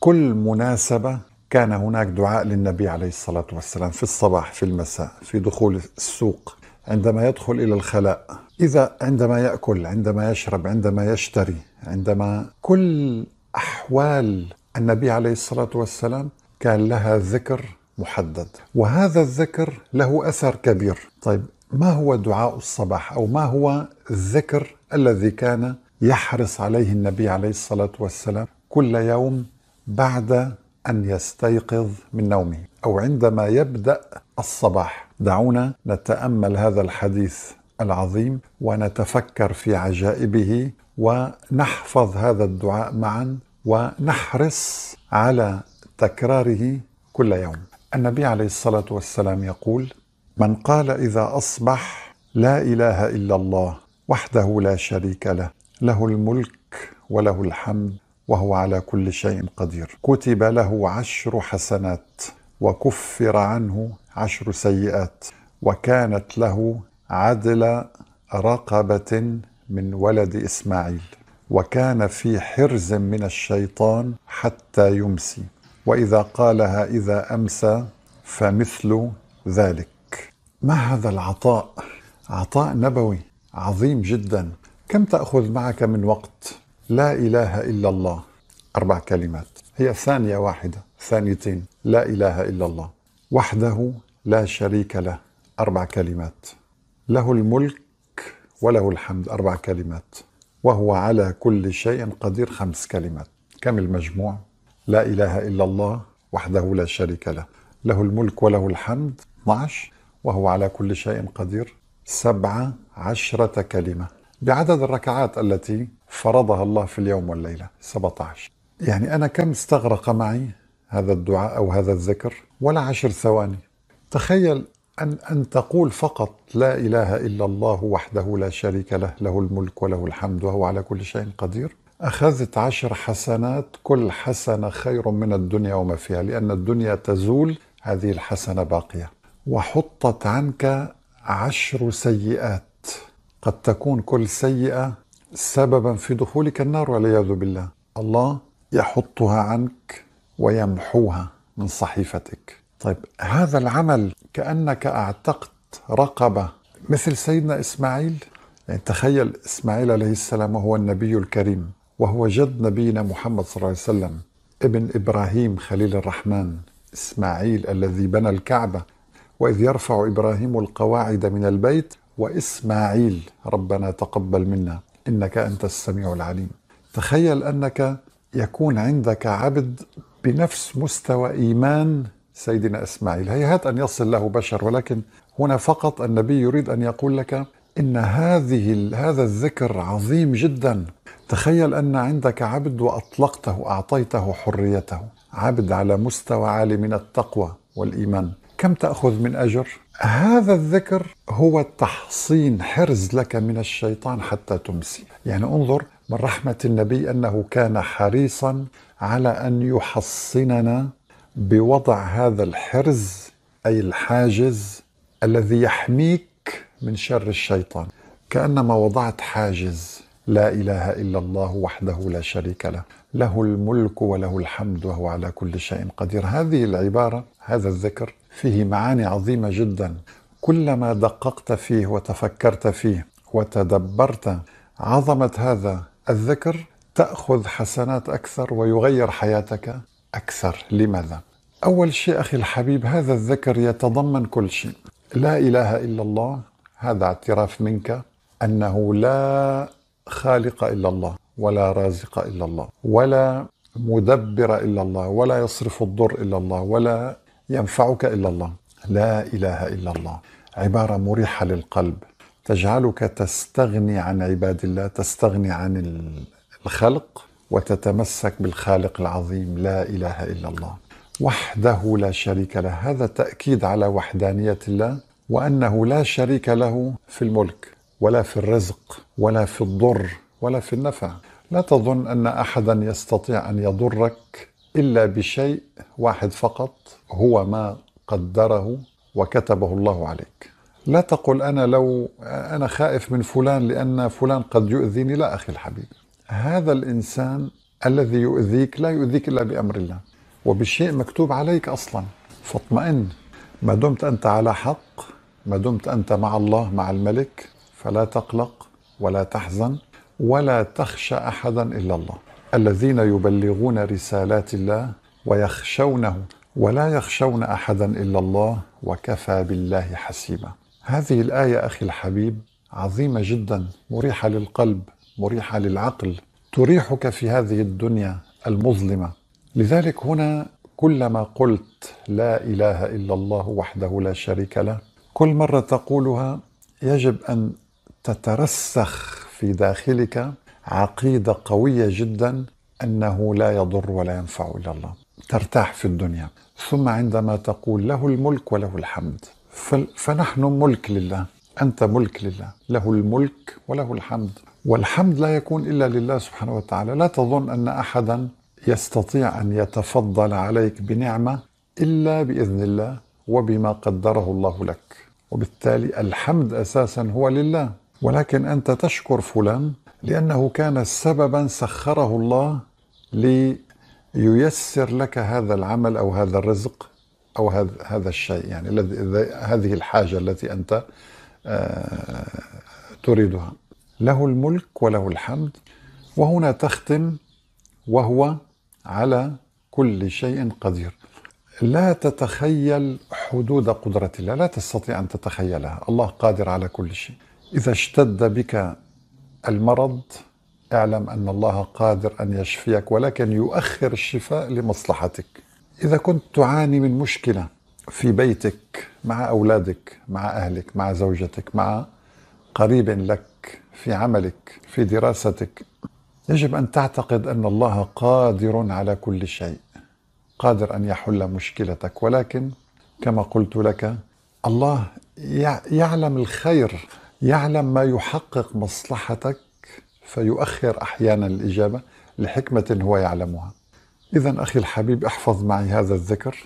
كل مناسبة كان هناك دعاء للنبي عليه الصلاة والسلام في الصباح في المساء في دخول السوق عندما يدخل إلى الخلاء إذا عندما يأكل عندما يشرب عندما يشتري عندما كل أحوال النبي عليه الصلاة والسلام كان لها ذكر محدد وهذا الذكر له أثر كبير طيب ما هو دعاء الصباح أو ما هو الذكر الذي كان يحرص عليه النبي عليه الصلاة والسلام كل يوم بعد ان يستيقظ من نومه او عندما يبدا الصباح دعونا نتامل هذا الحديث العظيم ونتفكر في عجائبه ونحفظ هذا الدعاء معا ونحرص على تكراره كل يوم النبي عليه الصلاه والسلام يقول من قال اذا اصبح لا اله الا الله وحده لا شريك له له الملك وله الحمد وهو على كل شيء قدير كتب له عشر حسنات وكفر عنه عشر سيئات وكانت له عدل رقبه من ولد اسماعيل وكان في حرز من الشيطان حتى يمسي واذا قالها اذا امسى فمثل ذلك ما هذا العطاء عطاء نبوي عظيم جدا كم تاخذ معك من وقت لا إله إلا الله أربع كلمات هي ثانية واحدة ثانيتين لا إله إلا الله وحده لا شريك له أربع كلمات له الملك وله الحمد أربع كلمات وهو على كل شيء قدير خمس كلمات كم المجموع لا إله إلا الله وحده لا شريك له له الملك وله الحمد 12 وهو على كل شيء قدير سبعة عشرة كلمة بعدد الركعات التي فرضها الله في اليوم والليلة 17 يعني أنا كم استغرق معي هذا الدعاء أو هذا الذكر ولا عشر ثواني تخيل أن, أن تقول فقط لا إله إلا الله وحده لا شريك له له الملك وله الحمد وهو على كل شيء قدير أخذت عشر حسنات كل حسنة خير من الدنيا وما فيها لأن الدنيا تزول هذه الحسنة باقية وحطت عنك عشر سيئات قد تكون كل سيئة سببا في دخولك النار والعياذ بالله الله يحطها عنك ويمحوها من صحيفتك طيب هذا العمل كأنك أعتقت رقبة مثل سيدنا إسماعيل يعني تخيل إسماعيل عليه السلام وهو النبي الكريم وهو جد نبينا محمد صلى الله عليه وسلم ابن إبراهيم خليل الرحمن إسماعيل الذي بنى الكعبة وإذ يرفع إبراهيم القواعد من البيت وإسماعيل ربنا تقبل منا انك انت السميع العليم تخيل انك يكون عندك عبد بنفس مستوى ايمان سيدنا اسماعيل هيهات ان يصل له بشر ولكن هنا فقط النبي يريد ان يقول لك ان هذه هذا الذكر عظيم جدا تخيل ان عندك عبد واطلقته اعطيته حريته عبد على مستوى عالي من التقوى والايمان كم تاخذ من اجر هذا الذكر هو تحصين حرز لك من الشيطان حتى تمسي يعني انظر من رحمة النبي أنه كان حريصا على أن يحصننا بوضع هذا الحرز أي الحاجز الذي يحميك من شر الشيطان كأنما وضعت حاجز لا إله إلا الله وحده لا شريك له له الملك وله الحمد وهو على كل شيء قدير هذه العبارة هذا الذكر فيه معاني عظيمة جدا كلما دققت فيه وتفكرت فيه وتدبرت عظمة هذا الذكر تأخذ حسنات أكثر ويغير حياتك أكثر لماذا؟ أول شيء أخي الحبيب هذا الذكر يتضمن كل شيء لا إله إلا الله هذا اعتراف منك أنه لا خالق إلا الله ولا رازق الا الله ولا مدبر الا الله ولا يصرف الضر الا الله ولا ينفعك الا الله لا اله الا الله عباره مريحه للقلب تجعلك تستغني عن عباد الله تستغني عن الخلق وتتمسك بالخالق العظيم لا اله الا الله وحده لا شريك له هذا تاكيد على وحدانيه الله وانه لا شريك له في الملك ولا في الرزق ولا في الضر ولا في النفع لا تظن ان احدا يستطيع ان يضرك الا بشيء واحد فقط هو ما قدره وكتبه الله عليك لا تقل انا لو انا خائف من فلان لان فلان قد يؤذيني لا اخي الحبيب هذا الانسان الذي يؤذيك لا يؤذيك الا بامر الله وبالشيء مكتوب عليك اصلا فاطمئن ما دمت انت على حق ما دمت انت مع الله مع الملك فلا تقلق ولا تحزن ولا تخشى احدا الا الله الذين يبلغون رسالات الله ويخشونه ولا يخشون احدا الا الله وكفى بالله حسيبا هذه الايه اخي الحبيب عظيمه جدا مريحه للقلب مريحه للعقل تريحك في هذه الدنيا المظلمه لذلك هنا كلما قلت لا اله الا الله وحده لا شريك له كل مره تقولها يجب ان تترسخ في داخلك عقيده قويه جدا انه لا يضر ولا ينفع الا الله ترتاح في الدنيا ثم عندما تقول له الملك وله الحمد فنحن ملك لله انت ملك لله له الملك وله الحمد والحمد لا يكون الا لله سبحانه وتعالى لا تظن ان احدا يستطيع ان يتفضل عليك بنعمه الا باذن الله وبما قدره الله لك وبالتالي الحمد اساسا هو لله ولكن انت تشكر فلان لانه كان سببا سخره الله لييسر لك هذا العمل او هذا الرزق او هذا الشيء يعني الذي هذه الحاجه التي انت آه، تريدها له الملك وله الحمد وهنا تختم وهو على كل شيء قدير لا تتخيل حدود قدرة الله لا تستطيع أن تتخيلها الله قادر على كل شيء إذا اشتد بك المرض اعلم أن الله قادر أن يشفيك ولكن يؤخر الشفاء لمصلحتك إذا كنت تعاني من مشكلة في بيتك مع أولادك مع أهلك مع زوجتك مع قريب لك في عملك في دراستك يجب أن تعتقد أن الله قادر على كل شيء قادر أن يحل مشكلتك ولكن كما قلت لك الله يعلم الخير يعلم ما يحقق مصلحتك فيؤخر احيانا الاجابه لحكمه هو يعلمها. اذا اخي الحبيب احفظ معي هذا الذكر.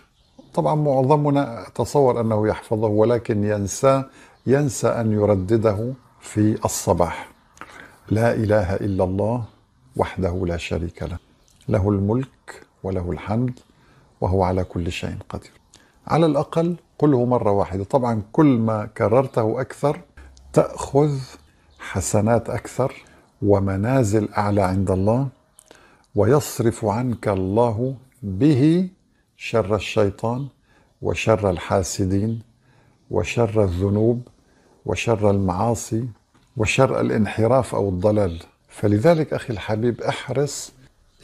طبعا معظمنا اتصور انه يحفظه ولكن ينساه ينسى ان يردده في الصباح. لا اله الا الله وحده لا شريك له. له الملك وله الحمد وهو على كل شيء قدير. على الاقل قله مره واحده، طبعا كل ما كررته اكثر تأخذ حسنات أكثر ومنازل أعلى عند الله ويصرف عنك الله به شر الشيطان وشر الحاسدين وشر الذنوب وشر المعاصي وشر الانحراف أو الضلال فلذلك أخي الحبيب احرص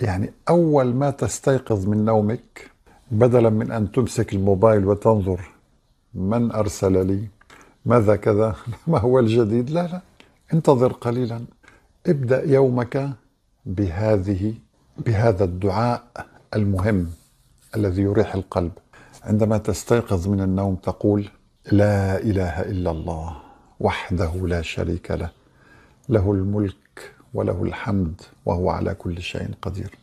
يعني أول ما تستيقظ من نومك بدلا من أن تمسك الموبايل وتنظر من أرسل لي ماذا كذا ما هو الجديد لا لا انتظر قليلا ابدأ يومك بهذه بهذا الدعاء المهم الذي يريح القلب عندما تستيقظ من النوم تقول لا اله الا الله وحده لا شريك له له الملك وله الحمد وهو على كل شيء قدير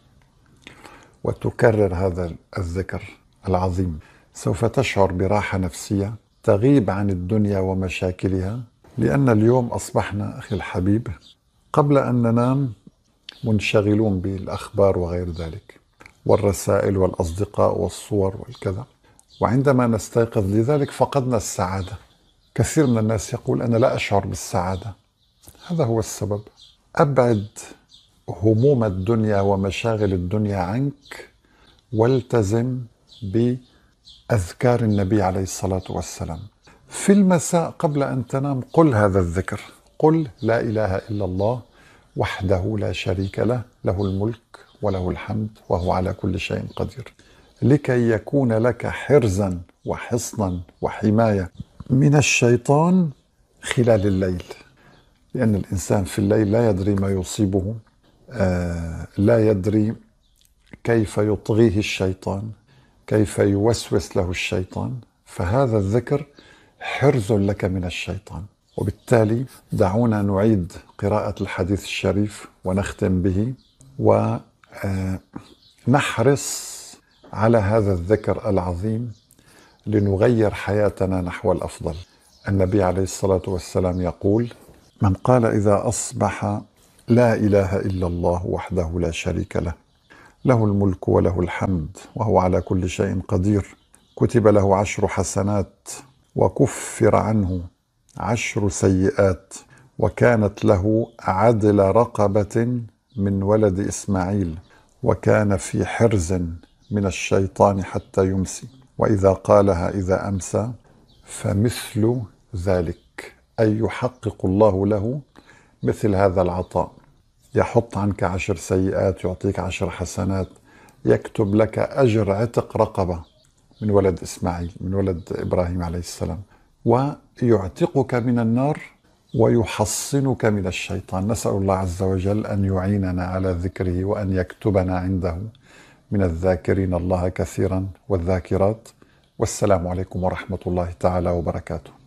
وتكرر هذا الذكر العظيم سوف تشعر براحه نفسيه تغيب عن الدنيا ومشاكلها لأن اليوم أصبحنا أخي الحبيب قبل أن ننام منشغلون بالأخبار وغير ذلك والرسائل والأصدقاء والصور والكذا وعندما نستيقظ لذلك فقدنا السعادة كثير من الناس يقول أنا لا أشعر بالسعادة هذا هو السبب أبعد هموم الدنيا ومشاغل الدنيا عنك والتزم ب أذكار النبي عليه الصلاة والسلام في المساء قبل أن تنام قل هذا الذكر قل لا إله إلا الله وحده لا شريك له له الملك وله الحمد وهو على كل شيء قدير لكي يكون لك حرزا وحصنا وحماية من الشيطان خلال الليل لأن الإنسان في الليل لا يدري ما يصيبه آه لا يدري كيف يطغيه الشيطان كيف يوسوس له الشيطان فهذا الذكر حرز لك من الشيطان وبالتالي دعونا نعيد قراءة الحديث الشريف ونختم به ونحرص آه، على هذا الذكر العظيم لنغير حياتنا نحو الأفضل النبي عليه الصلاة والسلام يقول من قال إذا أصبح لا إله إلا الله وحده لا شريك له له الملك وله الحمد وهو على كل شيء قدير كتب له عشر حسنات وكفر عنه عشر سيئات وكانت له عدل رقبه من ولد اسماعيل وكان في حرز من الشيطان حتى يمسي واذا قالها اذا امسى فمثل ذلك اي يحقق الله له مثل هذا العطاء يحط عنك عشر سيئات يعطيك عشر حسنات يكتب لك أجر عتق رقبة من ولد إسماعيل من ولد إبراهيم عليه السلام ويعتقك من النار ويحصنك من الشيطان نسأل الله عز وجل أن يعيننا على ذكره وأن يكتبنا عنده من الذاكرين الله كثيرا والذاكرات والسلام عليكم ورحمة الله تعالى وبركاته